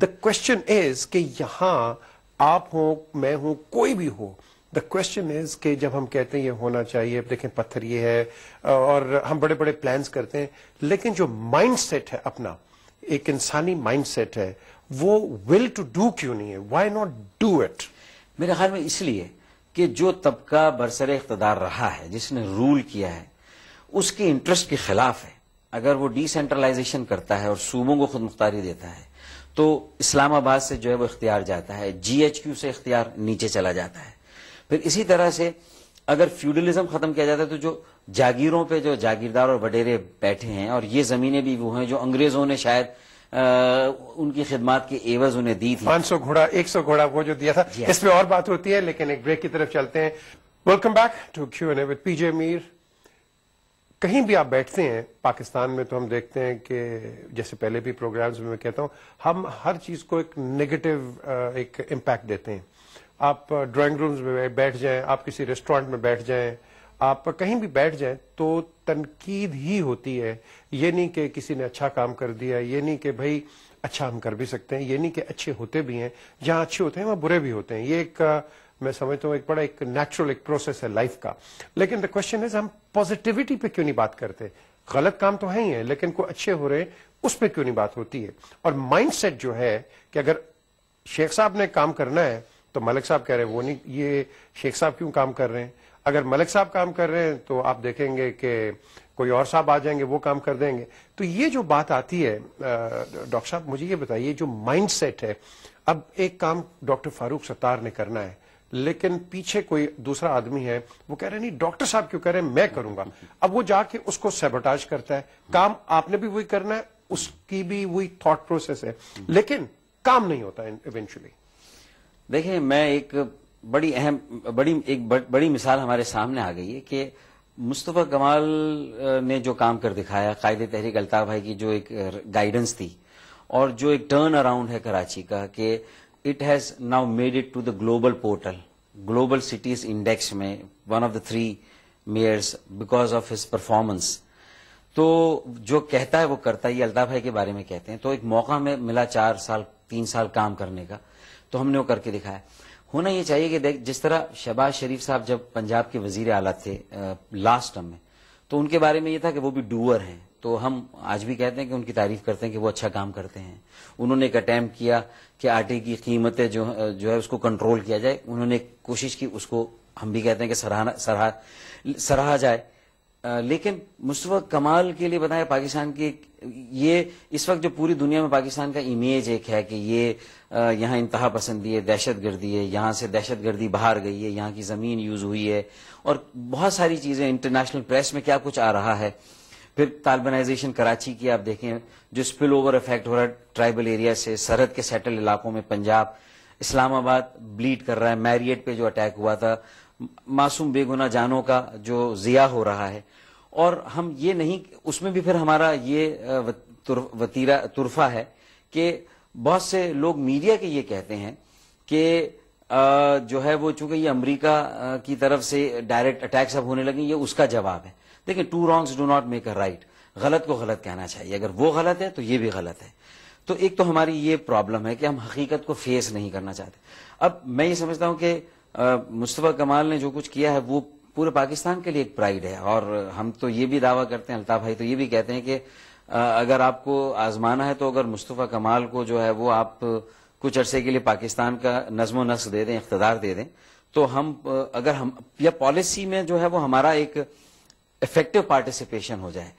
The question is कि यहां आप हो मैं हूं कोई भी हो द क्वेश्चन इज कि जब हम कहते हैं ये होना चाहिए देखें पत्थर ये है और हम बड़े बड़े प्लान्स करते हैं लेकिन जो माइंडसेट है अपना एक इंसानी माइंडसेट है वो विल टू डू क्यों नहीं है वाई नॉट डू इट मेरे ख्याल में इसलिए कि जो तबका बरसर इकतदार रहा है जिसने रूल किया है उसके इंटरेस्ट के खिलाफ है अगर वो डिसेंट्रलाइजेशन करता है और सूबों को खुद मुख्तारी देता है तो इस्लामाबाद से जो है वो इख्तियार जाता है क्यू से इख्तियार नीचे चला जाता है फिर इसी तरह से अगर फ्यूडलिज्म खत्म किया जाता है तो जो जागीरों पर जो जागीरदार और वडेरे बैठे हैं और ये जमीने भी वो हैं जो अंग्रेजों ने शायद आ, उनकी खिदमात के एवज उन्हें दी थी पांच सौ घोड़ा एक सौ घोड़ा वो जो दिया था हाँ। इसमें और बात होती है लेकिन एक ब्रेक की तरफ चलते हैं welcome back to Q N A PJ Mir कहीं भी आप बैठते हैं पाकिस्तान में तो हम देखते हैं कि जैसे पहले भी प्रोग्राम्स में मैं कहता हूं हम हर चीज़ को एक नेगेटिव एक इम्पैक्ट देते हैं आप ड्राइंग रूम्स में बैठ जाएं आप किसी रेस्टोरेंट में बैठ जाएं आप कहीं भी बैठ जाएं तो तनकीद ही होती है ये नहीं कि किसी ने अच्छा काम कर दिया ये नहीं कि भाई अच्छा हम कर भी सकते हैं ये नहीं कि अच्छे होते भी हैं जहाँ अच्छे होते हैं वहाँ बुरे भी होते हैं ये एक मैं समझता हूँ एक बड़ा एक नेचुरल एक प्रोसेस है लाइफ का लेकिन द क्वेश्चन इज हम पॉजिटिविटी पे क्यों नहीं बात करते गलत काम तो है ही है लेकिन कोई अच्छे हो रहे हैं उस पर क्यों नहीं बात होती है और माइंडसेट जो है कि अगर शेख साहब ने काम करना है तो मलिक साहब कह रहे हैं वो नहीं ये शेख साहब क्यों काम कर रहे हैं अगर मलिक साहब काम कर रहे हैं तो आप देखेंगे कि कोई और साहब आ जाएंगे वो काम कर देंगे तो ये जो बात आती है डॉक्टर साहब मुझे ये बताइए जो माइंड सेट है अब एक काम डॉक्टर फारूक सत्तार ने करना है लेकिन पीछे कोई दूसरा आदमी है वो कह रहे नहीं डॉक्टर साहब क्यों कह रहे हैं मैं करूंगा अब वो जाके उसको सेबोटाज करता है काम आपने भी वही करना है उसकी भी वही थॉट प्रोसेस है लेकिन काम नहीं होता इवेंचुअली देखिए मैं एक बड़ी अहम बड़ी एक बड़ी मिसाल हमारे सामने आ गई है कि मुस्तफ़ा कमाल ने जो काम कर दिखाया कायदे तहरीक अल्ताफ भाई की जो एक गाइडेंस थी और जो एक टर्न अराउंड है कराची का कि it has now made it to the global portal, global cities index में one of the three mayors because of his performance. तो जो कहता है वो करता है ये अल्ताफ भाई के बारे में कहते हैं तो एक मौका में मिला चार साल तीन साल काम करने का तो हमने वो करके दिखाया होना ये चाहिए कि देख जिस तरह शहबाज शरीफ साहब जब पंजाब के वजीर आला थे आ, लास्ट टर्म में तो उनके बारे में ये था कि वो भी डूअर हैं तो हम आज भी कहते हैं कि उनकी तारीफ करते हैं कि वो अच्छा काम करते हैं उन्होंने एक अटैम्प किया कि आटे की कीमतें जो जो है उसको कंट्रोल किया जाए उन्होंने कोशिश की उसको हम भी कहते हैं कि सराहना सराहा सराहा जाए लेकिन मुस्तफ़ा कमाल के लिए बताया पाकिस्तान की ये इस वक्त जो पूरी दुनिया में पाकिस्तान का इमेज एक है कि ये यहाँ इंतहा पसंदी है दहशत गर्दी है यहाँ से दहशत गर्दी बाहर गई है यहाँ की ज़मीन यूज़ हुई है और बहुत सारी चीज़ें इंटरनेशनल प्रेस में क्या कुछ आ रहा है फिर तालबनाइजेशन कराची की आप देखें जो स्पिल ओवर इफेक्ट हो रहा है ट्राइबल एरिया से सरहद के सेटल इलाकों में पंजाब इस्लामाबाद ब्लीड कर रहा है मैरियट पे जो अटैक हुआ था मासूम बेगुना जानों का जो जिया हो रहा है और हम ये नहीं उसमें भी फिर हमारा ये वतीरा तुरफा है कि बहुत से लोग मीडिया के ये कहते हैं कि जो है वो चूंकि ये अमेरिका की तरफ से डायरेक्ट अटैक्स अब होने लगे ये उसका जवाब है लेकिन two wrongs do not make a right गलत को गलत कहना चाहिए अगर वो गलत है तो ये भी गलत है तो एक तो हमारी ये प्रॉब्लम है कि हम हकीकत को फेस नहीं करना चाहते अब मैं ये समझता हूं कि मुस्तफ़ा कमाल ने जो कुछ किया है वो पूरे पाकिस्तान के लिए एक प्राइड है और हम तो ये भी दावा करते हैं अल्ताफ भाई तो ये भी कहते हैं कि अगर आपको आजमाना है तो अगर मुस्तफ़ा कमाल को जो है वो आप कुछ अरसे के लिए पाकिस्तान का नज्मो नस्क दे दें इकतदार दे दें तो हम अगर हम या पॉलिसी में जो है वो हमारा एक इफेक्टिव पार्टिसिपेशन हो जाए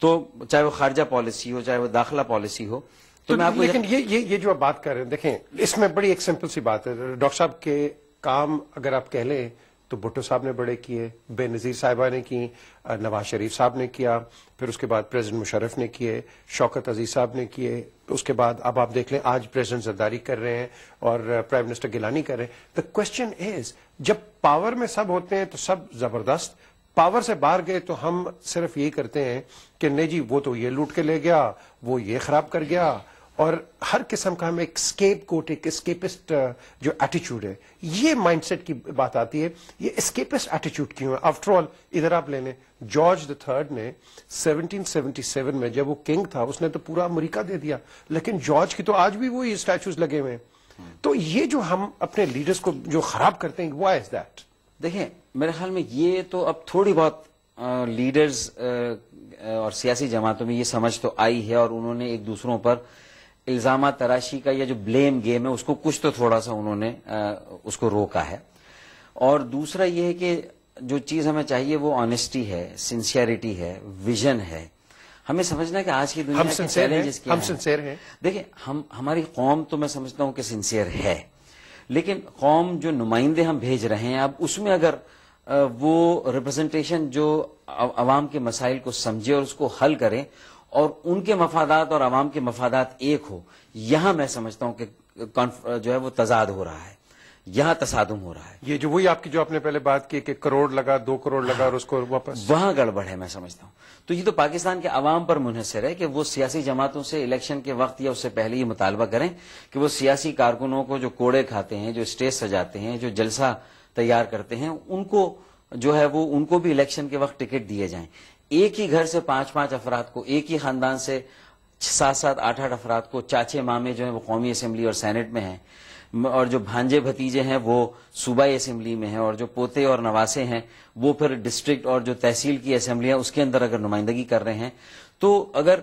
तो चाहे वो खारजा पॉलिसी हो चाहे वो दाखिला पॉलिसी हो तो, तो मैं आपको लेकिन ये ये ये जो आप बात कर रहे हैं देखें इसमें बड़ी एक सिंपल सी बात है डॉक्टर साहब के काम अगर आप कह लें तो भुट्टो साहब ने बड़े किए बेनज़ीर साहिबा ने की नवाज शरीफ साहब ने किया फिर उसके बाद प्रेजिडेंट मुशरफ ने किए शौकत अजीज साहब ने किए उसके बाद अब आप देख लें आज प्रेजिडेंट जरदारी कर रहे हैं और प्राइम मिनिस्टर गिलानी कर रहे हैं द क्वेश्चन इज जब पावर में सब होते हैं तो सब जबरदस्त पावर से बाहर गए तो हम सिर्फ यही करते हैं कि नहीं जी वो तो ये लूट के ले गया वो ये खराब कर गया और हर किस्म का हम एक स्केप कोट एक स्केपिस्ट uh, जो एटीट्यूड है ये माइंडसेट की बात आती है ये स्केपिस्ट एटीट्यूड क्यों है आफ्टर ऑल इधर आप ले लें जॉर्ज द थर्ड ने 1777 में जब वो किंग था उसने तो पूरा अमेरिका दे दिया लेकिन जॉर्ज की तो आज भी वही स्टैचूज लगे हुए हैं तो ये जो हम अपने लीडर्स को जो खराब करते हैं वाई इज दैट देखें मेरे ख्याल में ये तो अब थोड़ी बहुत आ, लीडर्स आ, और सियासी जमातों में ये समझ तो आई है और उन्होंने एक दूसरों पर इल्जाम तराशी का या जो ब्लेम गेम है उसको कुछ तो थोड़ा सा उन्होंने आ, उसको रोका है और दूसरा ये है कि जो चीज हमें चाहिए वो ऑनेस्टी है सिंसियरिटी है विजन है हमें समझना कि आज की दुनिया हम के चैलेंजेस क्या हम सिंसियर हैं देखिए हम हमारी कौम तो मैं समझता हूं कि सिंसियर है लेकिन कौम जो नुमाइंदे हम भेज रहे हैं अब उसमें अगर वो रिप्रेजेंटेशन जो आवाम के मसाइल को समझे और उसको हल करे और उनके मफादात और आवाम के मफादात एक हो यहां मैं समझता हूं कि जो है वो तजाद हो रहा है यहाँ तसादम हो रहा है ये जो वही आपकी जो आपने पहले बात की कि करोड़ लगा दो करोड़ लगा और उसको वापस हाँ, वहां गड़बड़ है मैं समझता हूँ तो ये तो पाकिस्तान के अवाम पर मुनहसर है कि वो सियासी जमातों से इलेक्शन के वक्त या उससे पहले ये मुतालबा करें कि वो सियासी कारकुनों को जो कोड़े खाते हैं जो स्टेज सजाते हैं जो जलसा तैयार करते हैं उनको जो है वो उनको भी इलेक्शन के वक्त टिकट दिए जाएं एक ही घर से पांच पांच अफराद को एक ही खानदान से सात सात आठ आठ अफराद को चाचे मामे जो है वो कौमी असम्बली और सैनेट में है और जो भांजे भतीजे हैं वो सूबाई असम्बली में है और जो पोते और नवासे हैं वो फिर डिस्ट्रिक्ट और जो तहसील की है उसके अंदर अगर नुमाइंदगी कर रहे हैं तो अगर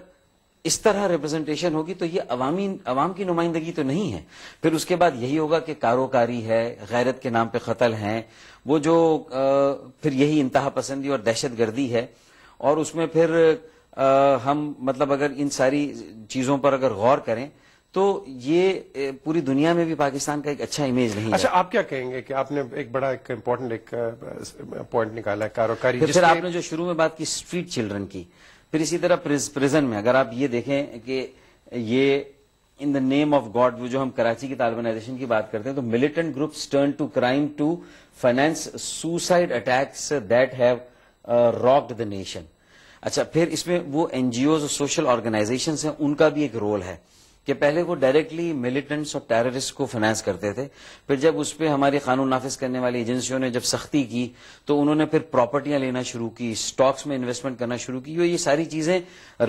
इस तरह रिप्रेजेंटेशन होगी तो ये अवामी अवाम की नुमाइंदगी तो नहीं है फिर उसके बाद यही होगा कि कारोकारी है गैरत के नाम पर कतल है वो जो आ, फिर यही इंतहा पसंदी और दहशत गर्दी है और उसमें फिर आ, हम मतलब अगर इन सारी चीजों पर अगर गौर करें तो ये पूरी दुनिया में भी पाकिस्तान का एक अच्छा इमेज नहीं अच्छा है। आप क्या कहेंगे कि आपने एक बड़ा एक इम्पोर्टेंट एक पॉइंट निकाला है कारोकारी फिर, फिर आपने जो शुरू में बात की स्ट्रीट चिल्ड्रन की फिर इसी तरह प्रिजन में अगर आप ये देखें कि ये in the name of God जो हम कराची की तालिबानाइजेशन की बात करते हैं तो militant groups turn to crime to finance suicide attacks that have rocked the nation अच्छा फिर इसमें वो एनजीओ और सोशल ऑर्गेनाइजेशन हैं उनका भी एक रोल है कि पहले वो डायरेक्टली मिलिटेंट्स और टेररिस्ट को फाइनेंस करते थे फिर जब उस पर हमारी कानून नाफिज करने वाली एजेंसियों ने जब सख्ती की तो उन्होंने फिर प्रॉपर्टियां लेना शुरू की स्टॉक्स में इन्वेस्टमेंट करना शुरू की ये सारी चीजें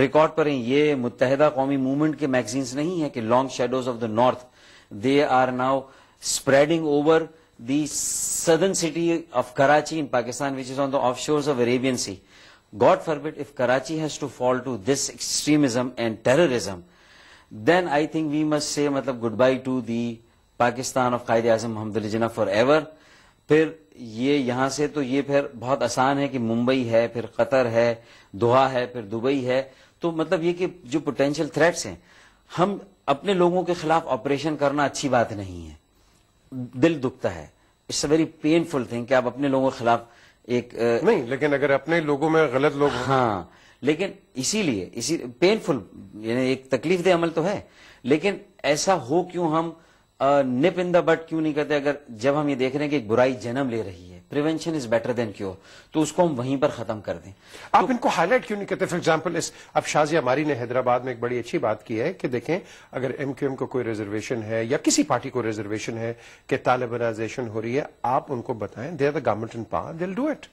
रिकॉर्ड पर हैं ये मुतहदा कौमी मूवमेंट के मैगजीन्स नहीं है कि long shadows of the north they are now spreading over the city of Karachi in Pakistan which is on the off offshores of Arabian Sea. God forbid if Karachi has to fall to this extremism and terrorism, then I think we must say मतलब goodbye to the Pakistan of Quaid Azam हमदुल जना for ever फिर ये यहाँ से तो ये फिर बहुत आसान है कि मुंबई है फिर कतर है दोहा है फिर दुबई है तो मतलब ये कि जो पोटेंशियल थ्रेट्स हैं हम अपने लोगों के खिलाफ ऑपरेशन करना अच्छी बात नहीं है दिल दुखता है it's a very painful thing आप अपने लोगों के खिलाफ एक नहीं लेकिन अगर अपने लोगों में गलत लोग हाँ लेकिन इसीलिए इसी पेनफुल यानी एक तकलीफ दे अमल तो है लेकिन ऐसा हो क्यों हम निप इन द बट क्यों नहीं करते अगर जब हम ये देख रहे हैं कि बुराई जन्म ले रही है prevention is better than cure तो उसको हम वहीं पर खत्म कर दें आप तो, इनको हाईलाइट क्यों नहीं करते फॉर एग्जाम्पल इस अब शाजिया मारी ने हैदराबाद में एक बड़ी अच्छी बात की है कि देखें अगर एम को कोई रिजर्वेशन है या किसी पार्टी को रिजर्वेशन है कि तालिबानाइजेशन हो रही है आप उनको बताएं they are the government in power will do it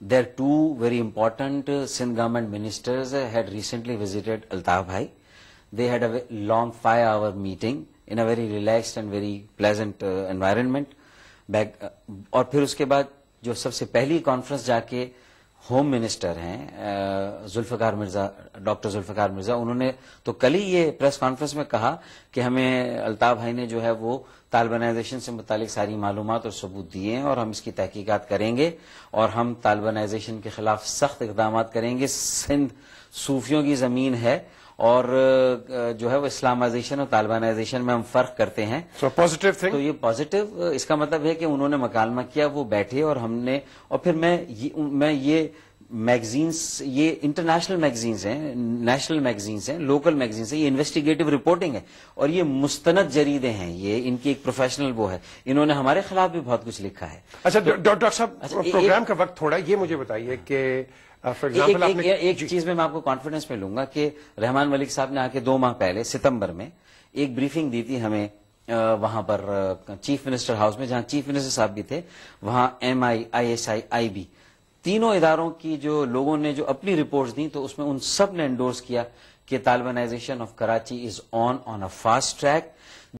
their two very important uh, Sindh government ministers uh, had recently visited Altaf Bhai. They had a long five hour meeting in a very relaxed and very pleasant uh, environment. Back, uh, और फिर उसके बाद जो सबसे पहली conference जाके home minister हैं Zulfiqar Mirza doctor Zulfiqar Mirza उन्होंने तो कल ही ये प्रेस कॉन्फ्रेंस में कहा कि हमें अल्ताफ भाई ने जो है वो तालबनाइजेशन से मुतलिक सारी मालूम और सबूत दिए हैं और हम इसकी तहकीकत करेंगे और हम तालबनाइजेशन के खिलाफ सख्त इकदाम करेंगे सिंध सूफियों की ज़मीन है और जो है वो इस्लामाइजेशन और तालिबानाइजेशन में हम फर्क करते हैं so positive thing. तो ये पॉजिटिव इसका मतलब है कि उन्होंने मकालमा किया वो बैठे और हमने और फिर मैं ये, मैं ये मैगजीन्स ये इंटरनेशनल मैगजीन्स हैं नेशनल मैगजीन्स हैं लोकल मैगजीन्स हैं ये इन्वेस्टिगेटिव रिपोर्टिंग है और ये मुस्तनद जरीदे हैं ये इनकी एक प्रोफेशनल वो है इन्होंने हमारे खिलाफ भी बहुत कुछ लिखा है अच्छा तो, डॉक्टर साहब अच्छा, प्रोग्राम का वक्त थोड़ा ये मुझे बताइए कि फॉर एग्जाम्पल एक, एक, एक चीज में मैं आपको कॉन्फिडेंस में लूंगा कि रहमान मलिक साहब ने आके दो माह पहले सितंबर में एक ब्रीफिंग दी थी हमें वहां पर चीफ मिनिस्टर हाउस में जहां चीफ मिनिस्टर साहब भी थे वहां M I I S I I B तीनों इदारों की जो लोगों ने जो अपनी रिपोर्ट दी तो उसमें उन सब ने एंडोर्स किया कि Talibanization of Karachi is on on a fast track